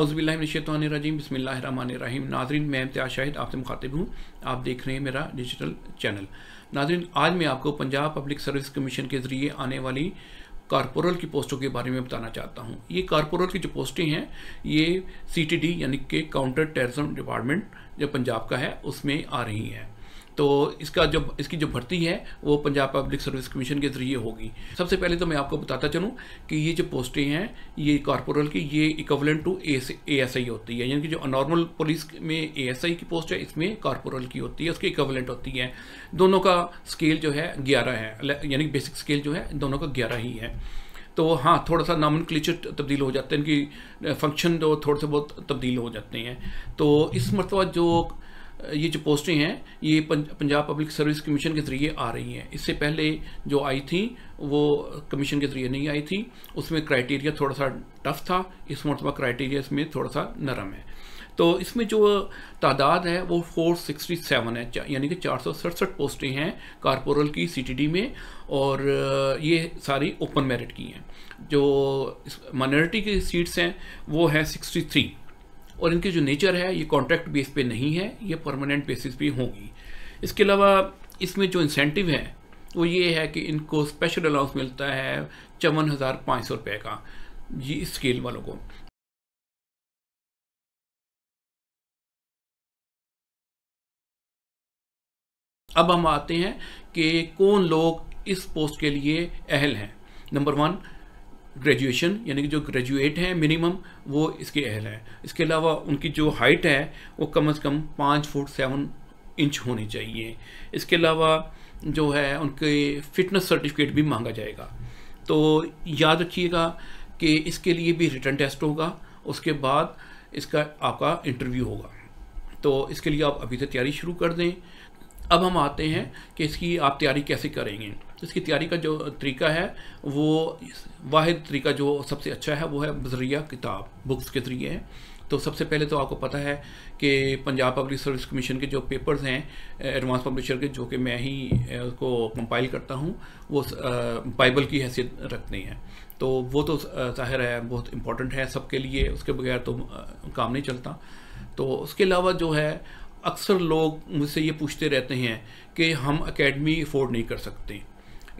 अज़बिल्लाशतवानरजीम बसमीम नाजरन मैं इम्तिया शाहिद आपसे मुखातिब हूँ आप देख रहे हैं मेरा डिजिटल चैनल नाजरन आज मैं आपको पंजाब पब्लिक सर्विस कमीशन के ज़रिए आने वाली कॉरपोरल की पोस्टों के बारे में बताना चाहता हूँ ये कॉरपोरल की जो पोस्टें हैं ये सी टी डी यानी कि काउंटर टेरिज्म डिपार्टमेंट जो पंजाब का है उसमें आ रही हैं तो इसका जो इसकी जो भर्ती है वो पंजाब पब्लिक सर्विस कमीशन के ज़रिए होगी सबसे पहले तो मैं आपको बताता चलूँ कि ये जो पोस्टें हैं ये कॉरपोरल की ये equivalent to A S I होती है यानी कि जो नॉर्मल पुलिस में ए एस आई की पोस्ट है इसमें कॉरपोरल की होती है उसकी इक्वलेंट होती है दोनों का स्केल जो है ग्यारह है यानी बेसिक स्केल जो है दोनों का ग्यारह ही है तो हाँ थोड़ा सा नामन क्लिचर तब्दील हो जाते हैं इनकी फंक्शन जो थोड़े से बहुत तब्दील हो जाते हैं तो इस मरतबा जो ये जो पोस्टें हैं ये पंजाब पब्लिक सर्विस कमीशन के ज़रिए आ रही हैं इससे पहले जो आई थी वो कमीशन के ज़रिए नहीं आई थी उसमें क्राइटेरिया थोड़ा सा टफ था इस मरतबा क्राइटेरिया इसमें थोड़ा सा नरम है तो इसमें जो तादाद है वो 467 है यानी कि चार सौ पोस्टें हैं कारपोरल की सीटीडी में और ये सारी ओपन मेरिट की हैं जो माइनॉरिटी की सीट्स हैं वो हैं 63 और इनकी जो नेचर है ये कॉन्ट्रैक्ट बेस पे नहीं है ये परमानेंट बेसिस पे होगी इसके अलावा इसमें जो इंसेंटिव है वो ये है कि इनको स्पेशल अलाउंस मिलता है चौवन हज़ार पाँच सौ रुपये का जी स्केल वालों को अब हम आते हैं कि कौन लोग इस पोस्ट के लिए अहल हैं नंबर वन ग्रेजुएशन यानी कि जो ग्रेजुएट हैं मिनिमम वो इसके अहल हैं इसके अलावा उनकी जो हाइट है वो कम से कम पाँच फुट सेवन इंच होनी चाहिए इसके अलावा जो है उनके फिटनेस सर्टिफिकेट भी मांगा जाएगा तो याद रखिएगा कि इसके लिए भी रिटर्न टेस्ट होगा उसके बाद इसका आपका इंटरव्यू होगा तो इसके लिए आप अभी से तैयारी शुरू कर दें अब हम आते हैं कि इसकी आप तैयारी कैसे करेंगे इसकी तैयारी का जो तरीका है वो वाद तरीका जो सबसे अच्छा है वो है बजरिया किताब बुक्स के ज़रिए है तो सबसे पहले तो आपको पता है कि पंजाब पब्लिक सर्विस कमीशन के जो पेपर्स हैं एडवांस पब्लिशर के जो कि मैं ही उसको कंपाइल करता हूँ वो बाइबल की हैसियत रखते हैं तो वो तो जाहिर है बहुत इम्पोर्टेंट है सबके लिए उसके बगैर तो काम नहीं चलता तो उसके अलावा जो है अक्सर लोग मुझसे ये पूछते रहते हैं कि हम अकेडमी अफोर्ड नहीं कर सकते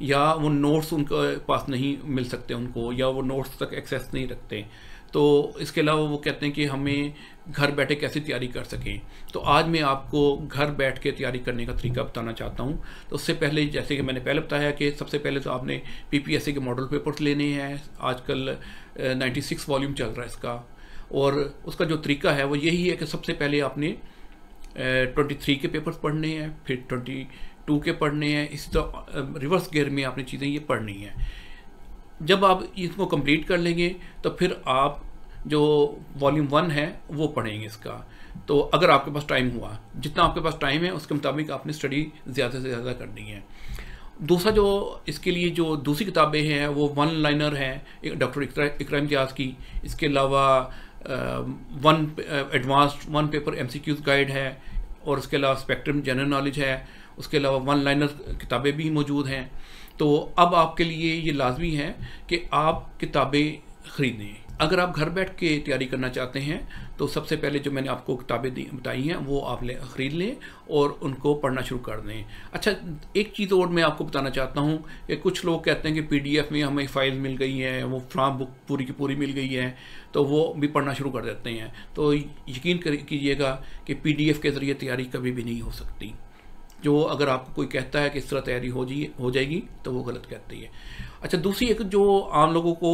या वो नोट्स उनके पास नहीं मिल सकते उनको या वो नोट्स तक एक्सेस नहीं रखते तो इसके अलावा वो कहते हैं कि हमें घर बैठे कैसे तैयारी कर सकें तो आज मैं आपको घर बैठ के तैयारी करने का तरीका बताना चाहता हूँ तो उससे पहले जैसे कि मैंने पहले बताया कि सबसे पहले तो आपने सी के मॉडल पेपर्स लेने हैं आजकल सिक्स वॉल्यूम चल रहा है इसका और उसका जो तरीका है वो यही है कि सबसे पहले आपने ट्वेंटी थ्री के पेपर्स पढ़ने हैं फिर ट्वेंटी टू के पढ़ने हैं इस तरह रिवर्स गेयर में आपने चीज़ें ये पढ़नी है जब आप इसको कंप्लीट कर लेंगे तो फिर आप जो वॉल्यूम वन है वो पढ़ेंगे इसका तो अगर आपके पास टाइम हुआ जितना आपके पास टाइम है उसके मुताबिक आपने स्टडी ज़्यादा से ज़्यादा करनी है दूसरा जो इसके लिए जो दूसरी किताबें हैं वो वन लाइनर हैं डॉक्टर इकरा इकराम की इसके अलावा one advanced one paper M guide है और उसके अलावा स्पेक्ट्रम जनरल नॉलेज है उसके अलावा वन लाइनर किताबें भी मौजूद हैं तो अब आपके लिए ये लाजमी है कि आप किताबें ख़रीदें अगर आप घर बैठ के तैयारी करना चाहते हैं तो सबसे पहले जो मैंने आपको किताबें दी बताई हैं वो आप ले ख़रीद लें और उनको पढ़ना शुरू कर दें अच्छा एक चीज़ और मैं आपको बताना चाहता हूँ कि कुछ लोग कहते हैं कि पीडीएफ में हमें फ़ाइल मिल गई है वो फ्राम बुक पूरी की पूरी मिल गई है तो वो भी पढ़ना शुरू कर देते हैं तो यकीन कीजिएगा कि पी के ज़रिए तैयारी कभी भी नहीं हो सकती जो अगर आपको कोई कहता है कि इस तरह तैयारी हो जी हो जाएगी तो वो गलत कहती है अच्छा दूसरी एक जो आम लोगों को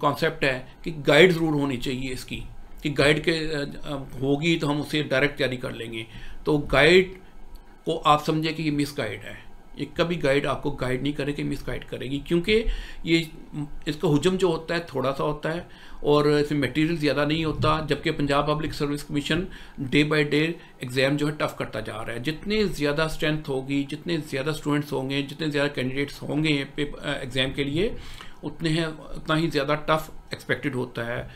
कॉन्सेप्ट है कि गाइड ज़रूर होनी चाहिए इसकी कि गाइड के होगी तो हम उसे डायरेक्ट तैयारी कर लेंगे तो गाइड को आप समझे कि ये मिस गाइड है एक कभी गाइड आपको गाइड नहीं करेगी मिस गाइड करेगी क्योंकि ये इसका हुजम जो होता है थोड़ा सा होता है और इसमें मटेरियल ज़्यादा नहीं होता जबकि Punjab public service commission day by day exam जो है टफ करता जा रहा है जितने ज़्यादा स्ट्रेंथ होगी जितने ज़्यादा स्टूडेंट्स होंगे जितने ज़्यादा कैंडिडेट्स होंगे एग्ज़ाम के लिए उतने हैं उतना ही ज़्यादा टफ एक्सपेक्टेड होता है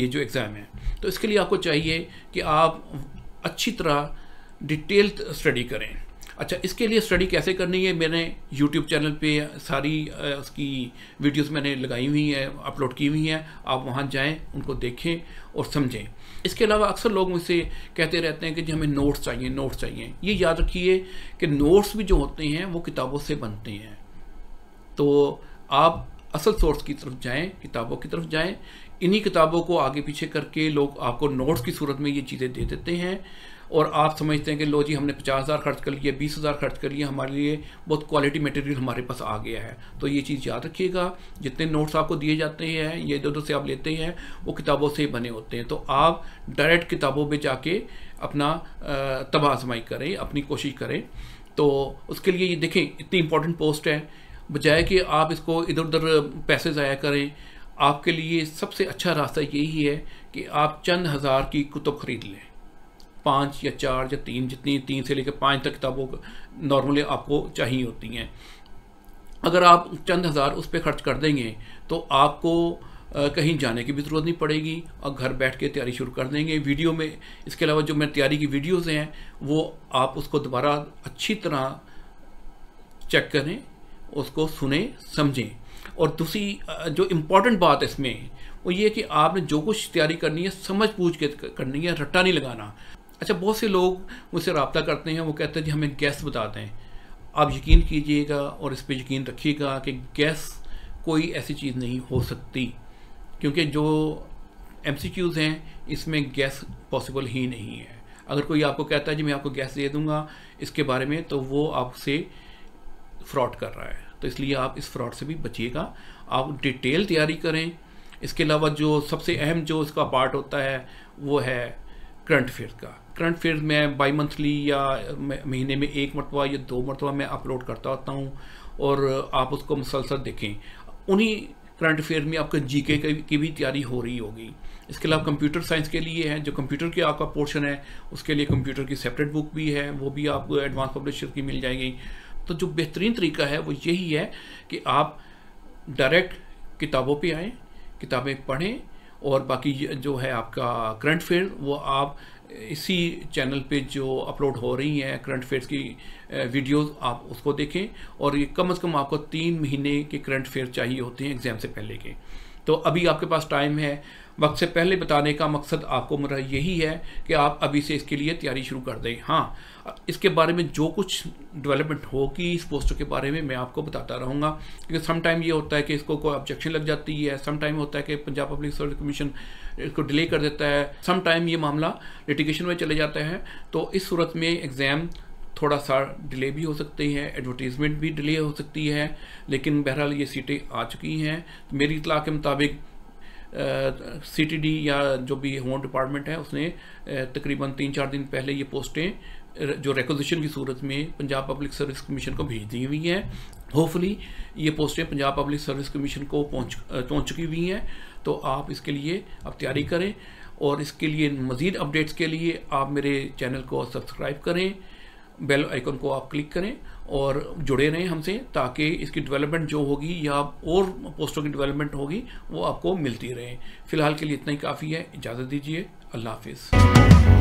ये जो एग्ज़ाम है तो इसके लिए आपको चाहिए कि आप अच्छी तरह डिटेल स्टडी करें अच्छा इसके लिए स्टडी कैसे करनी है मैंने यूट्यूब चैनल पे सारी उसकी वीडियोस मैंने लगाई हुई हैं अपलोड की हुई हैं आप वहाँ जाएं उनको देखें और समझें इसके अलावा अक्सर लोग मुझसे कहते रहते हैं कि जी हमें नोट्स चाहिए नोट्स चाहिए ये याद रखिए कि नोट्स भी जो होते हैं वो किताबों से बनते हैं तो आप असल सोर्स की तरफ जाएँ किताबों की तरफ जाएँ इन्हीं किताबों को आगे पीछे करके लोग आपको नोट्स की सूरत में ये चीज़ें दे देते हैं और आप समझते हैं कि लो जी हमने पचास हज़ार खर्च कर लिए बीस हज़ार खर्च कर लिए हमारे लिए बहुत क्वालिटी मटेरियल हमारे पास आ गया है तो ये चीज़ याद रखिएगा जितने नोट्स आपको दिए जाते हैं ये इधर उधर से आप लेते हैं वो किताबों से ही बने होते हैं तो आप डायरेक्ट किताबों पर जाके अपना तबाजमाई करें अपनी कोशिश करें तो उसके लिए ये देखें इतनी इंपॉर्टेंट पोस्ट है बजाय कि आप इसको इधर उधर पैसे ज़ाया करें आपके लिए सबसे अच्छा रास्ता यही है कि आप चंद हज़ार की कुतुब ख़रीद लें पाँच या चार या तीन जितनी तीन से लेकर पाँच तक किताबों नॉर्मली आपको चाहिए होती हैं अगर आप चंद हज़ार उस पर खर्च कर देंगे तो आपको कहीं जाने की भी ज़रूरत नहीं पड़ेगी और घर बैठ के तैयारी शुरू कर देंगे वीडियो में इसके अलावा जो मेरी तैयारी की वीडियोस हैं वो आप उसको दोबारा अच्छी तरह चेक करें उसको सुने समझें और दूसरी जो इम्पोर्टेंट बात है इसमें वो ये कि आपने जो कुछ तैयारी करनी है समझ पूछ के करनी है रट्टा नहीं लगाना अच्छा बहुत से लोग मुझसे रबता करते हैं वो कहते हैं जी हमें गैस बता दें आप यकीन कीजिएगा और इस पर यकीन रखिएगा कि गैस कोई ऐसी चीज़ नहीं हो सकती क्योंकि जो एम हैं इसमें गैस पॉसिबल ही नहीं है अगर कोई आपको कहता है जी मैं आपको गैस दे दूंगा इसके बारे में तो वो आपसे फ्रॉड कर रहा है तो इसलिए आप इस फ्रॉड से भी बचिएगा आप डिटेल तैयारी करें इसके अलावा जो सबसे अहम जो इसका पार्ट होता है वो है करंट अफेयर का करंट अफेयर मैं बाई मंथली या महीने में एक मरतबा या दो मरतबा मैं अपलोड करता होता हूँ और आप उसको मुसलसल देखें उन्हीं करंट अफेयर में आपका जी के की भी तैयारी हो रही होगी इसके अलावा कंप्यूटर साइंस के लिए है जो कंप्यूटर के आपका पोर्शन है उसके लिए कंप्यूटर की सेपरेट बुक भी है वो भी आपको एडवांस पब्लिशर की मिल जाएगी तो जो बेहतरीन तरीका है वो यही है कि आप डायरेक्ट किताबों पे आएँ किताबें पढ़ें और बाकी जो है आपका करंट अफेयर वो आप इसी चैनल पे जो अपलोड हो रही हैं करंट अफेयर्स की वीडियोस आप उसको देखें और ये कम से कम आपको तीन महीने के करंट अफेयर चाहिए होते हैं एग्ज़ाम से पहले के तो अभी आपके पास टाइम है वक्त से पहले बताने का मकसद आपको मेरा यही है कि आप अभी से इसके लिए तैयारी शुरू कर दें हाँ इसके बारे में जो कुछ डेवलपमेंट होगी इस पोस्टों के बारे में मैं आपको बताता रहूँगा क्योंकि सम टाइम ये होता है कि इसको कोई ऑब्जेक्शन लग जाती है सम टाइम होता है कि पंजाब पब्लिक सर्विस कमीशन इसको डिले कर देता है सम टाइम ये मामला लिटिगेशन में चले जाता है तो इस सूरत में एग्ज़ाम थोड़ा सा डिले भी हो सकती है एडवर्टीज़मेंट भी डिले हो सकती है लेकिन बहरहाल ये सीटें आ चुकी हैं तो मेरी इतला के मुताबिक सीटीडी या जो भी होम डिपार्टमेंट है उसने तकरीबन तीन चार दिन पहले ये पोस्टें जो रिकोजिशन की सूरत में पंजाब पब्लिक सर्विस कमीशन को भेज दी हुई हैं होपफुली ये पोस्टें पंजाब पब्लिक सर्विस कमीशन को पहुंच पहुँच चुकी हुई हैं तो आप इसके लिए अब तैयारी करें और इसके लिए मज़ीद अपडेट्स के लिए आप मेरे चैनल को सब्सक्राइब करें बेल आइकन को आप क्लिक करें और जुड़े रहें हमसे ताकि इसकी डेवलपमेंट जो होगी या और पोस्टों की डेवलपमेंट होगी वो आपको मिलती रहे फिलहाल के लिए इतना ही काफ़ी है इजाज़त दीजिए अल्लाह हाफिज़